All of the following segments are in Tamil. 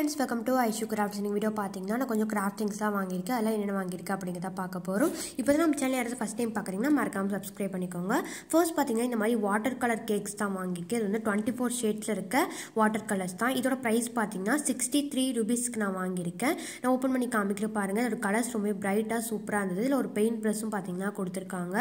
friends welcome to Aishu crafts நீங்கள் வீடியோ பார்த்தீங்கன்னா நான் கொஞ்சம் கிராஃப்டிங்ஸ் தான் வாங்கியிருக்கேன் அதெல்லாம் என்னென்ன வாங்கியிருக்கேன் அப்படிங்கிறத பார்க்க போகிறோம் இப்போ தான் நம்ம சேனல் யாராவது ஃபஸ்ட் டைம் பார்க்குறீங்கன்னா மறக்காம சப்ஸ்கிரைப் பண்ணிக்கோங்க ஃபர்ஸ்ட் பார்த்தீங்கன்னா இந்த மாதிரி வாட்டர் கலர் கேக்ஸ் தான் வாங்கியிருக்கேன் இது வந்து டுவெண்ட்டி ஃபோர் ஷேட்ஸில் இருக்க வாட்டர் கலர்ஸ் தான் இதோட ப்ரைஸ் பார்த்தீங்கன்னா சிக்ஸ்டி த்ரீ ருபீஸ்க்கு நான் வாங்கியிருக்கேன் நான் ஓப்பன் பண்ணி காமிக்கிற பாருங்கள் இதோட கலர்ஸ் ரொம்ப பிரைட்டாக சூப்பராக இருந்தது இதில் ஒரு பெயிண்ட் ப்ரெஸ்ஸும் பார்த்தீங்கன்னா கொடுத்துருக்காங்க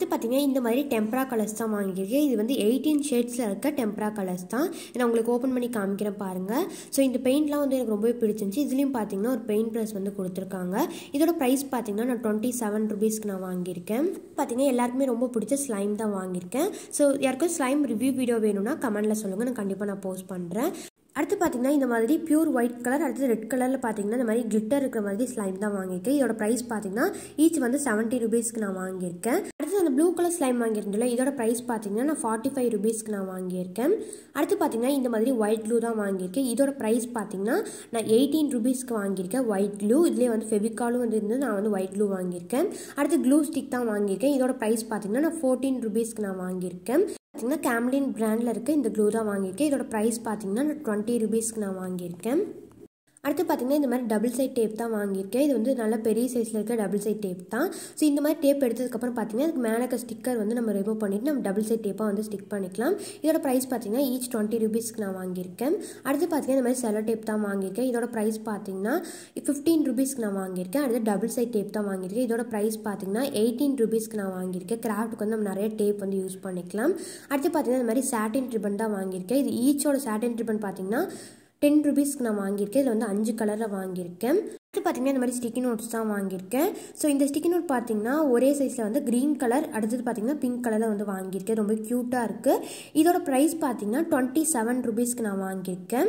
இது பார்த்தீங்கன்னா இந்த மாதிரி டெம்பரா கலர்ஸ் தான் வாங்கியிருக்கேன் இது வந்து எயிட்டீன் ஷேட்ஸில் இருக்க டெம்பரா கலர்ஸ் தான் நான் உங்களுக்கு ஓப்பன் பண்ணி காமிக்கிறேன் பாருங்கள் ஸோ இந்த பெயிண்ட்லாம் வந்து எனக்கு ரொம்பவே பிடிச்சிருந்துச்சி இதுலேயும் பார்த்தீங்கன்னா ஒரு பெயிண்ட் ப்ரஸ் வந்து கொடுத்துருக்காங்க இதோட ப்ரைஸ் பார்த்தீங்கன்னா நான் டுவெண்ட்டி செவன் ருபீஸ்க்கு நான் வாங்கியிருக்கேன் பார்த்தீங்கன்னா எல்லாருக்குமே ரொம்ப பிடிச்ச ஸ்லைம் தான் வாங்கியிருக்கேன் ஸோ யாருக்கும் ஸ்லைம் ரிவ்யூ வீடியோ வேணும்னா கமெண்ட்டில் சொல்லுங்கள் நான் கண்டிப்பாக நான் போஸ்ட் பண்ணுறேன் அடுத்து பார்த்தீங்கன்னா இந்த மாதிரி பியூர் ஒயிட் கலர் அடுத்து ரெட் கலரில் பார்த்தீங்கன்னா இந்த மாதிரி கிளிட்டர் இருக்கிற மாதிரி ஸ்லைம் தான் வாங்கியிருக்கேன் இதோட ப்ரைஸ் பார்த்தீங்கன்னா ஈச் வந்து செவன்ட்டி ருபீஸ்க்கு நான் வாங்கியிருக்கேன் அடுத்து அந்த ப்ளூ கலர் ஸ்லைம் வாங்கியிருந்தோம்ல இதோட ப்ரைஸ் பார்த்தீங்கன்னா நான் ஃபார்ட்டி ஃபைவ் ருபீஸ்க்கு நான் வாங்கியிருக்கேன் அடுத்து பார்த்தீங்கன்னா இந்த மாதிரி ஒயிட் ப்ளூ தான் வாங்கியிருக்கேன் இதோட ப்ரைஸ் பார்த்தீங்கன்னா நான் எயிட்டீன் ருபீஸ்க்கு வாங்கியிருக்கேன் ஒயிட் ப்ளூ இதுலேயே வந்து ஃபெவிகாலும் வந்து இருந்து நான் வந்து ஒயிட் ப்ளூ வாங்கியிருக்கேன் அடுத்து க்ளூ ஸ்டிக் தான் வாங்கியிருக்கேன் இதோட ப்ரைஸ் பார்த்தீங்கன்னா நான் ஃபோர்டீன் ருபீஸ்க்கு நான் வாங்கியிருக்கேன் பார்த்திங்கன்னா கேம்லின் பிராண்டில் இருக்க இந்த க்ளூ தான் வாங்கியிருக்கேன் இதோட ப்ரைஸ் பார்த்திங்கன்னா நான் டுவெண்ட்டி ருபீஸ்க்கு நான் வாங்கியிருக்கேன் அடுத்து பார்த்திங்கன்னா இந்த மாதிரி டபுள் சைட் டேப் தான் வாங்கியிருக்கேன் இது வந்து நல்ல பெரிய சைஸில் இருக்க டபுள் சைட் டேப் தான் ஸோ இந்த மாதிரி டேப் எடுத்ததுக்கப்புறம் பார்த்திங்கன்னா அதுக்கு மேலே இருக்க ஸ்டிக்கர் வந்து நம்ம ரிமூவ் பண்ணிவிட்டு நம்ம டபுள் சைட் டேப்பாக வந்து ஸ்டிக் பண்ணிக்கலாம் இதோட ப்ரைஸ் பார்த்திங்கன்னா ஈச் டுவெண்ட்டி ருபீஸ்க்கு நான் வாங்கியிருக்கேன் அடுத்து பார்த்திங்கன்னா இந்த மாதிரி செலோ டேப் தான் வாங்கியிருக்கேன் இதோட ப்ரைஸ் பார்த்திங்கன்னா ஃபிஃப்டீன் ருபீஸ்க்கு நான் வாங்கியிருக்கேன் அடுத்து டபுள் சைட் டேப் தான் வாங்கியிருக்கேன் இதோட ப்ரைஸ் பார்த்திங்கன்னா எயிட்டீன் ருபீஸ்க்கு நான் வாங்கியிருக்கேன் கிராஃப்ட்டுக்கு வந்து நம்ம நிறைய டேப் வந்து யூஸ் பண்ணிக்கலாம் அடுத்து பார்த்திங்கன்னா இந்த மாதிரி சாட்டின் ட்ரிபன் தான் வாங்கியிருக்கேன் இது ஈச்சோட சாட்டின் ட்ரிபன் பார்த்திங்கன்னா டென் ருபீஸ்க்கு நான் வாங்கியிருக்கேன் இதில் வந்து அஞ்சு கலரில் வாங்கியிருக்கேன் பார்த்தீங்கன்னா இந்த மாதிரி ஸ்டிக்கி நோட்ஸ் தான் வாங்கியிருக்கேன் ஸோ இந்த ஸ்டிக்கி நோட் பார்த்திங்கன்னா ஒரே சைஸில் வந்து க்ரீன் கலர் அடுத்தது பார்த்திங்கன்னா பிங்க் கலரில் வந்து வாங்கியிருக்கேன் ரொம்ப க்யூட்டாக இருக்குது இதோட ப்ரைஸ் பார்த்திங்கன்னா டுவெண்ட்டி செவன் ருபீஸ்க்கு நான் வாங்கியிருக்கேன்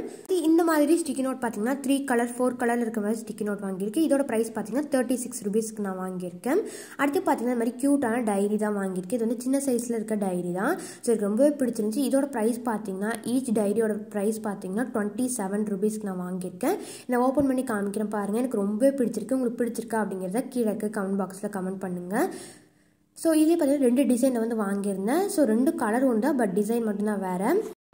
இந்த மாதிரி ஸ்டிக்கி நோட் பார்த்திங்கன்னா த்ரீ கலர் ஃபோர் கலரில் இருக்க மாதிரி ஸ்டிக்கி நோட் வாங்கியிருக்கேன் இதோட ப்ரைஸ் பார்த்திங்கன்னா தேர்ட்டி சிக்ஸ் ருபீஸ்க்கு நான் வாங்கியிருக்கேன் அடுத்து பார்த்திங்கன்னா இந்த மாதிரி க்யூட்டான டைரி தான் வாங்கியிருக்கேன் இது வந்து சின்ன சைஸில் இருக்க டைரி தான் ஸோ எனக்கு ரொம்பவே பிடிச்சிருந்துச்சி இதோட ப்ரைஸ் பார்த்திங்கன்னா ஈச் டைரியோட ப்ரைஸ் பார்த்திங்கன்னா டுவெண்ட்டி செவன் ருபீஸ்க்கு நான் வாங்கியிருக்கேன் நான் ஓப்பன் பண்ணி காமிக்கிறேன் பாருங்கள் எனக்கு ரொம்பவே பிடிச்சிருக்கு உங்களுக்கு பிடிச்சிருக்கா அப்படிங்கிறத கீழே இருக்க கமெண்ட் பாக்ஸில் கமெண்ட் பண்ணுங்கள் ஸோ இதே பார்த்தீங்கன்னா ரெண்டு டிசைனை வந்து வாங்கியிருந்தேன் ஸோ ரெண்டு கலர் உண்டு பட் டிசைன் மட்டும்தான் வேறு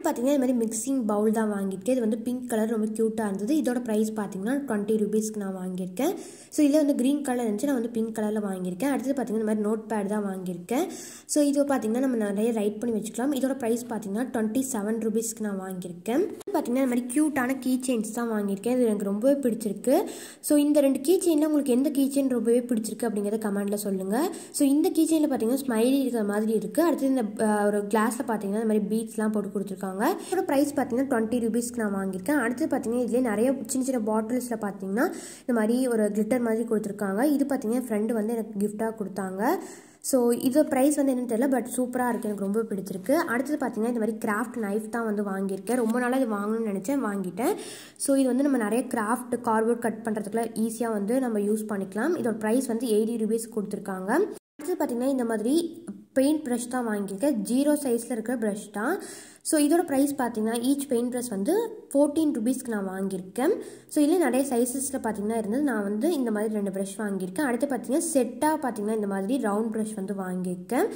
பார்த்தீங்கன்னா இது மாதிரி மிக்சிங் பவுல் தான் வாங்கியிருக்கேன் இது வந்து பிங்க் கலர் ரொம்ப க்யூட்டாக இருந்தது இதோட ப்ரைஸ் பார்த்தீங்கன்னா டுவெண்ட்டி ருபீஸ்க்கு நான் வாங்கியிருக்கேன் ஸோ இதில் வந்து க்ரீன் கலர் இருந்துச்சு நான் வந்து பிங்க் கலரில் வாங்கியிருக்கேன் அடுத்தது பார்த்தீங்கன்னா இந்த மாதிரி நோட் பேட் தான் வாங்கியிருக்கேன் ஸோ இது பார்த்தீங்கன்னா நம்ம நிறைய ரைட் பண்ணி வச்சுக்கலாம் இதோட ப்ரைஸ் பார்த்தீங்கன்னா டுவெண்ட்டி செவன் ருபீஸ்க்கு நான் வாங்கியிருக்கேன் பார்த்தீங்கன்னா இந்த மாதிரி க்யூட்டான கீ செயின்ஸ் தான் வாங்கியிருக்கேன் இது எனக்கு ரொம்பவே பிடிச்சிருக்கு ஸோ இந்த ரெண்டு கீ செயினில் உங்களுக்கு எந்த கீ செயின் ரொம்பவே பிடிச்சிருக்கு அப்படிங்கிறத கமெண்ட்டில் சொல்லுங்கள் ஸோ இந்த கீ செயினில் பார்த்தீங்கன்னா ஸ்மைலி இருக்கிற மாதிரி இருக்குது அடுத்தது இந்த ஒரு கிளாஸில் பார்த்தீங்கன்னா இந்த மாதிரி பீட்ஸ்லாம் போட்டு கொடுத்துருக்காங்க கொடுத்துருக்காங்க இதோட ப்ரைஸ் பார்த்தீங்கன்னா டுவெண்ட்டி ருபீஸ்க்கு நான் வாங்கியிருக்கேன் அடுத்து பார்த்தீங்கன்னா இதுலேயே நிறைய சின்ன சின்ன பாட்டில்ஸில் பார்த்தீங்கன்னா இந்த மாதிரி ஒரு கிளிட்டர் மாதிரி கொடுத்துருக்காங்க இது பார்த்தீங்கன்னா ஃப்ரெண்டு வந்து எனக்கு கிஃப்டாக கொடுத்தாங்க ஸோ இது ப்ரைஸ் வந்து என்னன்னு தெரியல பட் சூப்பராக இருக்குது எனக்கு ரொம்ப பிடிச்சிருக்கு அடுத்தது பார்த்தீங்கன்னா இந்த மாதிரி கிராஃப்ட் நைஃப் தான் வந்து வாங்கியிருக்கேன் ரொம்ப நாளாக இது வாங்கணும்னு நினச்சேன் வாங்கிட்டேன் ஸோ இது வந்து நம்ம நிறைய கிராஃப்ட் கார்ட்போர்ட் கட் பண்ணுறதுக்குலாம் ஈஸியாக வந்து நம்ம யூஸ் பண்ணிக்கலாம் இதோட ப்ரைஸ் வந்து எயிட்டி ருபீஸ் கொடுத்துருக்காங்க அடுத்தது பார்த்திங்கன்னா இந்த மாதிரி பெயிண்ட் ப்ரஷ் தான் வாங்கியிருக்கேன் ஜீரோ சைஸில் இருக்கிற ப்ரஷ் தான் ஸோ இதோட ப்ரைஸ் பார்த்தீங்கன்னா ஈச் பெயிண்ட் ப்ரெஸ் வந்து ஃபோர்டீன் ருபீஸ்க்கு நான் வாங்கியிருக்கேன் ஸோ இதில் நிறைய சைஸஸில் பார்த்தீங்கன்னா இருந்தது நான் வந்து இந்த மாதிரி ரெண்டு ப்ரஷ் வாங்கியிருக்கேன் அடுத்து பார்த்தீங்கன்னா செட்டாக பார்த்தீங்கன்னா இந்த மாதிரி ரவுண்ட் ப்ரஷ் வந்து வாங்கியிருக்கேன்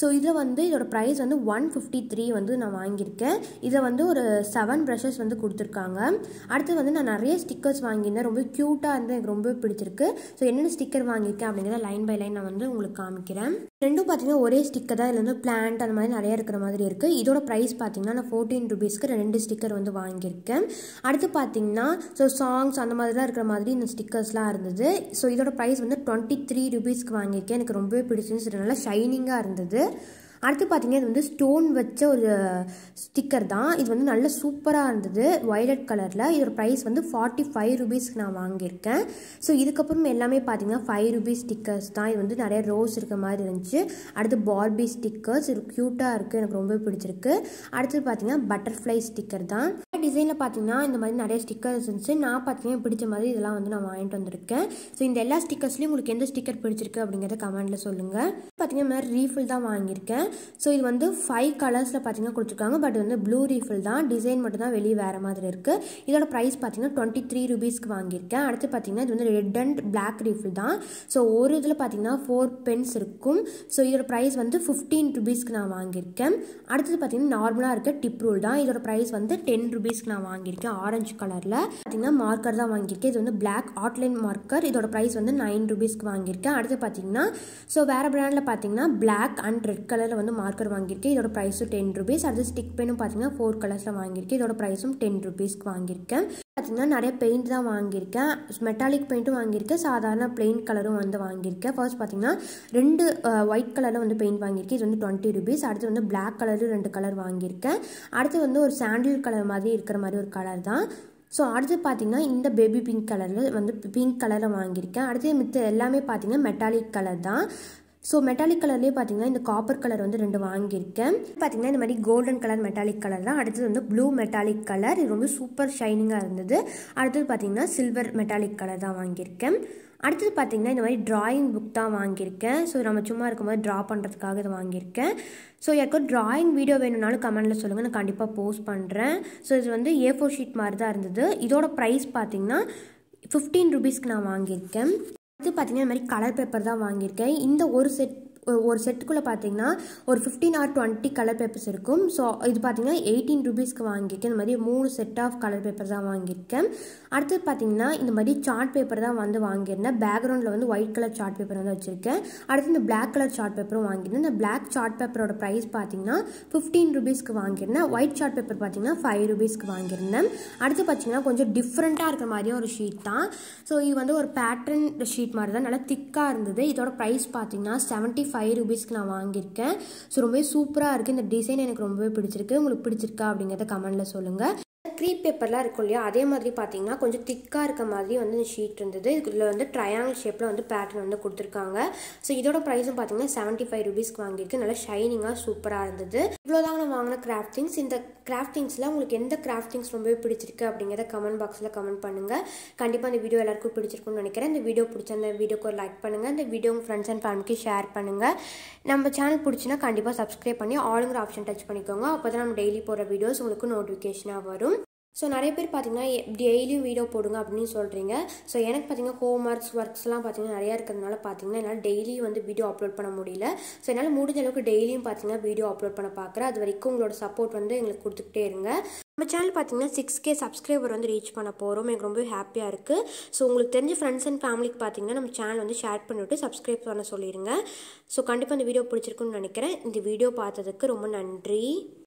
ஸோ இதில் வந்து இதோட ப்ரைஸ் வந்து ஒன் ஃபிஃப்டி த்ரீ வந்து நான் வாங்கியிருக்கேன் இதை வந்து ஒரு செவன் ப்ரஷஸ் வந்து கொடுத்துருக்காங்க அடுத்து வந்து நான் நிறைய ஸ்டிக்கர்ஸ் வாங்கியிருந்தேன் ரொம்ப க்யூட்டாக இருந்து எனக்கு ரொம்ப பிடிச்சிருக்கு ஸோ என்னென்ன ஸ்டிக்கர் வாங்கியிருக்கேன் அப்படிங்கிறத லைன் பை லைன் நான் வந்து உங்களுக்கு காமிக்கிறேன் ரெண்டும் பார்த்தீங்கன்னா ஒரே ஸ்டிக்கர் தான் இதில் வந்து பிளான்ட் அந்த மாதிரி நிறைய இருக்கிற மாதிரி இருக்குது இதோட ப்ரைஸ் பார்த்தீங்கன்னா பார்த்தீங்கன்னா நான் ஃபோர்டீன் ருபீஸ்க்கு ரெண்டு ஸ்டிக்கர் வந்து வாங்கியிருக்கேன் அடுத்து பார்த்தீங்கன்னா ஸோ சாங்ஸ் அந்த மாதிரிலாம் இருக்கிற மாதிரி இந்த ஸ்டிக்கர்ஸ்லாம் இருந்தது ஸோ இதோட ப்ரைஸ் வந்து டுவெண்ட்டி த்ரீ ருபீஸ்க்கு வாங்கியிருக்கேன் எனக்கு ரொம்பவே பிடிச்சிருந்துச்சு நல்லா ஷைனிங்காக இருந்தது அடுத்து பார்த்திங்கன்னா இது வந்து ஸ்டோன் வச்ச ஒரு ஸ்டிக்கர் தான் இது வந்து நல்ல சூப்பராக இருந்தது வைலட் கலரில் இதோட ப்ரைஸ் வந்து ஃபார்ட்டி ஃபைவ் ருபீஸ்க்கு நான் வாங்கியிருக்கேன் ஸோ இதுக்கப்புறம் எல்லாமே பார்த்தீங்கன்னா ஃபைவ் ருபீஸ் ஸ்டிக்கர்ஸ் தான் இது வந்து நிறைய ரோஸ் இருக்க மாதிரி இருந்துச்சு அடுத்து பார்பி ஸ்டிக்கர்ஸ் இது க்யூட்டாக இருக்குது எனக்கு ரொம்ப பிடிச்சிருக்கு அடுத்தது பார்த்தீங்கன்னா பட்டர்ஃப்ளை ஸ்டிக்கர் தான் மற்ற டிசைனில் பார்த்தீங்கன்னா இந்த மாதிரி நிறைய ஸ்டிக்கர்ஸ் இருந்துச்சு நான் பார்த்தீங்கன்னா பிடிச்ச மாதிரி இதெல்லாம் வந்து நான் வாங்கிட்டு வந்திருக்கேன் ஸோ இந்த எல்லா ஸ்டிக்கர்ஸ்லையும் உங்களுக்கு எந்த ஸ்டிக்கர் பிடிச்சிருக்கு அப்படிங்கிறத கமெண்ட்டில் சொல்லுங்கள் பார்த்தீங்கன்னா மாதிரி ரீஃபில் தான் வாங்கியிருக்கேன் ஸோ இது வந்து ஃபைவ் கலர்ஸில் பார்த்தீங்கன்னா கொடுத்துருக்காங்க பட் வந்து ப்ளூ ரீஃபில் தான் டிசைன் மட்டும் தான் வெளியே வேறு மாதிரி இருக்குது இதோட ப்ரைஸ் பார்த்தீங்கன்னா டுவெண்ட்டி த்ரீ ருபீஸ்க்கு வாங்கியிருக்கேன் அடுத்து பார்த்தீங்கன்னா இது வந்து ரெட் அண்ட் பிளாக் ரீஃபில் தான் ஸோ ஒரு இதில் பார்த்தீங்கன்னா ஃபோர் பென்ஸ் இருக்கும் ஸோ இதோட ப்ரைஸ் வந்து ஃபிஃப்டீன் ருபீஸ்க்கு நான் வாங்கியிருக்கேன் அடுத்தது பார்த்தீங்கன்னா நார்மலாக இருக்க டிப் ரூல் தான் இதோட ப்ரைஸ் வந்து டென் ருபீஸ் ரூபீஸ்க்கு நான் வாங்கியிருக்கேன் ஆரஞ்சு கலரில் பார்த்திங்கன்னா மார்க்கர் தான் வாங்கியிருக்கேன் இது வந்து பிளாக் ஆட்லைன் மார்க்கர் இதோட ப்ரைஸ் வந்து நைன் ருபீஸ்க்கு வாங்கியிருக்கேன் அடுத்து பார்த்தீங்கன்னா ஸோ வேறு ப்ராண்டில் பார்த்தீங்கன்னா பிளாக் அண்ட் ரெட் கலரில் வந்து மார்க்கர் வாங்கியிருக்கேன் இதோட ப்ரைஸும் டென் ருபீஸ் அடுத்து ஸ்டிக் பெயினும் பார்த்தீங்கன்னா ஃபோர் கலர்ஸில் வாங்கியிருக்கேன் இதோட ப்ரைஸும் டென் ருபீஸ்க்கு வாங்கியிருக்கேன் பார்த்திங்கன்னா நிறைய பெயிண்ட் தான் வாங்கியிருக்கேன் மெட்டாலிக் பெயிண்ட்டும் வாங்கியிருக்கேன் சாதாரண பிளெயின் கலரும் வந்து வாங்கியிருக்கேன் ஃபர்ஸ்ட் பார்த்திங்கன்னா ரெண்டு ஒயிட் கலரில் வந்து பெயிண்ட் வாங்கியிருக்கேன் இது வந்து டுவெண்ட்டி ருபீஸ் அடுத்து வந்து பிளாக் கலரு ரெண்டு கலர் வாங்கியிருக்கேன் அடுத்து வந்து ஒரு சாண்டில் கலர் மாதிரி இருக்கிற மாதிரி ஒரு கலர் தான் ஸோ அடுத்து பார்த்தீங்கன்னா இந்த பேபி பிங்க் கலரில் வந்து பிங்க் கலரை வாங்கியிருக்கேன் அடுத்து மித்த எல்லாமே பார்த்தீங்கன்னா மெட்டாலிக் கலர் தான் ஸோ மெட்டாலிக் கலர்லேயே பார்த்தீங்கன்னா இந்த காப்பர் கலர் வந்து ரெண்டு வாங்கியிருக்கேன் பார்த்தீங்கன்னா இந்த மாதிரி கோல்டன் கலர் மெட்டாலிக் கலர் தான் அடுத்தது வந்து ப்ளூ மெட்டாலிக் கலர் இது ரொம்ப சூப்பர் ஷைனிங்காக இருந்தது அடுத்தது பார்த்தீங்கன்னா சில்வர் மெட்டாலிக் கலர் தான் வாங்கியிருக்கேன் அடுத்தது பார்த்திங்கன்னா இந்த மாதிரி ட்ராயிங் புக் தான் வாங்கியிருக்கேன் ஸோ நம்ம சும்மா இருக்கும்போது ட்ரா பண்ணுறதுக்காக இது வாங்கியிருக்கேன் ஸோ எனக்கு ட்ராயிங் வீடியோ வேணும்னாலும் கமெண்ட்டில் சொல்லுங்கள் நான் கண்டிப்பாக போஸ்ட் பண்ணுறேன் ஸோ இது வந்து ஏ ஃபோர் ஷீட் மாதிரி தான் இருந்தது இதோட ப்ரைஸ் பார்த்திங்கன்னா ஃபிஃப்டீன் ருபீஸ்க்கு நான் வாங்கியிருக்கேன் அடுத்து பார்த்தீங்கன்னா இந்த மாதிரி கலர் பேப்பர் தான் வாங்கியிருக்கேன் இந்த ஒரு செட் ஒரு செட்டுக்குள்ளே பார்த்தீங்கன்னா ஒரு fifteen or twenty colour papers இருக்கும் ஸோ இது பார்த்தீங்கன்னா எயிட்டீன் ருபீஸ்க்கு வாங்கியிருக்கேன் இந்த மாதிரி மூணு செட் ஆஃப் கலர் பேப்பர் தான் வாங்கியிருக்கேன் அடுத்தது பார்த்தீங்கன்னா இந்த மாதிரி சார்ட் பேப்பர் தான் வந்து வாங்கியிருந்தேன் பேக்ரவுண்டில் வந்து ஒயிட் கலர் சார்ட் பேப்பர் வந்து வச்சுருக்கேன் அடுத்து இந்த பிளாக் கலர் சார்ட் பேப்பரும் வாங்கியிருந்தேன் இந்த பிளாக் சார்ட் பேப்பரோட ப்ரைஸ் பார்த்தீங்கன்னா ஃபிஃப்டீன் ருபீஸ்க்கு வாங்கியிருந்தேன் ஒயிட் சார்ட் பேப்பர் பார்த்தீங்கன்னா ஃபைவ் ருபீஸ்க்கு வாங்கியிருந்தேன் அடுத்து பார்த்தீங்கன்னா கொஞ்சம் டிஃப்ரெண்ட்டாக இருக்கிற மாதிரியே ஒரு ஷீட் தான் ஸோ இது வந்து ஒரு பேட்டர்ன் ஷீட் மாதிரி தான் நல்லா திக்காக இருந்தது இதோட ப்ரைஸ் பார்த்தீங்கன்னா செவன்ட்டி ஃபைவ் ஃபைவ் ருபீஸ்க்கு நான் வாங்கியிருக்கேன் ஸோ ரொம்பவே சூப்பராக இருக்குது இந்த டிசைன் எனக்கு ரொம்பவே பிடிச்சிருக்கு உங்களுக்கு பிடிச்சிருக்கா அப்படிங்கிறத கமெண்டில் சொல்லுங்கள் க்ரீப் பேப்பர்லாம் இருக்கும் இல்லையா அதே மாதிரி பார்த்தீங்கன்னா கொஞ்சம் திக்காக இருக்க மாதிரி வந்து இந்த ஷீட் இருந்தது இதில் வந்து ட்ரையாங்கல் ஷேப்பில் வந்து பேட்டர்ன் வந்து கொடுத்துருக்காங்க ஸோ இதோட ப்ரைஸும் பார்த்தீங்கன்னா செவன்ட்டி ஃபைவ் ருபீஸ்க்கு வாங்கியிருக்கு நல்லா ஷைனிங்காக சூப்பராக இருந்தது இவ்வளோதான் நான் வாங்கின கிராஃப்டிங்ஸ் இந்த கிராஃப்டிங்ஸில் உங்களுக்கு எந்த கிராஃப்டிங்ஸ் ரொம்பவே பிடிச்சிருக்கு அப்படிங்கிறத கமெண்ட் பாக்ஸில் கமெண்ட் பண்ணுங்கள் கண்டிப்பாக இந்த வீடியோ எல்லாருக்கும் பிடிச்சிருக்கும்னு நினைக்கிறேன் இந்த வீடியோ பிடிச்ச அந்த வீடியோக்கு ஒரு லைக் பண்ணுங்கள் இந்த வீடியோ உங்கள் ஃப்ரெண்ட்ஸ் அண்ட் ஃபேமிலிக்கு ஷேர் பண்ணுங்கள் நம்ம சேனல் பிடிச்சினா கண்டிப்பாக சப்ஸ்கிரைப் பண்ணி ஆளுங்கிற ஆப்ஷன் டச் பண்ணிக்கோங்க அப்போ தான் நம்ம டெய்லி போகிற வீடியோஸ் உங்களுக்கு நோட்டிஃபிகேஷனாக வரும் ஸோ நிறைய பேர் பார்த்திங்கன்னா டெய்லியும் வீடியோ போடுங்க அப்படின்னு சொல்கிறீங்க ஸோ எனக்கு பார்த்திங்கன்னா ஹோம் ஒர்க்ஸ் ஒர்க்ஸ்லாம் பார்த்திங்கன்னா நிறையா இருக்கிறதுனால பார்த்திங்கன்னா என்னால் டெய்லியும் வந்து வீடியோ அப்லோட் பண்ண முடியல ஸோ என்னால் முடிஞ்ச அளவுக்கு டெய்லியும் பார்த்திங்கன்னா வீடியோ அப்லோட் பண்ண பார்க்குறேன் அது வரைக்கும் உங்களோட சப்போர்ட் வந்து எங்களுக்கு கொடுத்துக்கிட்டே இருங்க நம்ம சேனல் பார்த்திங்கன்னா சிக்ஸ் கே சப்ஸ்கிரைபர் வந்து ரீச் பண்ண போகிறோம் எனக்கு ரொம்ப ஹாப்பியாக இருக்குது ஸோ உங்களுக்கு தெரிஞ்ச ஃப்ரெண்ட்ஸ் அண்ட் ஃபேமிலிக்கு பார்த்திங்கன்னா நம்ம சேனல் வந்து ஷேர் பண்ணிவிட்டு சப்ஸ்கிரைப் பண்ண சொல்லிடுங்க ஸோ கண்டிப்பாக இந்த வீடியோ பிடிச்சிருக்குன்னு நினைக்கிறேன் இந்த வீடியோ பார்த்ததுக்கு ரொம்ப நன்றி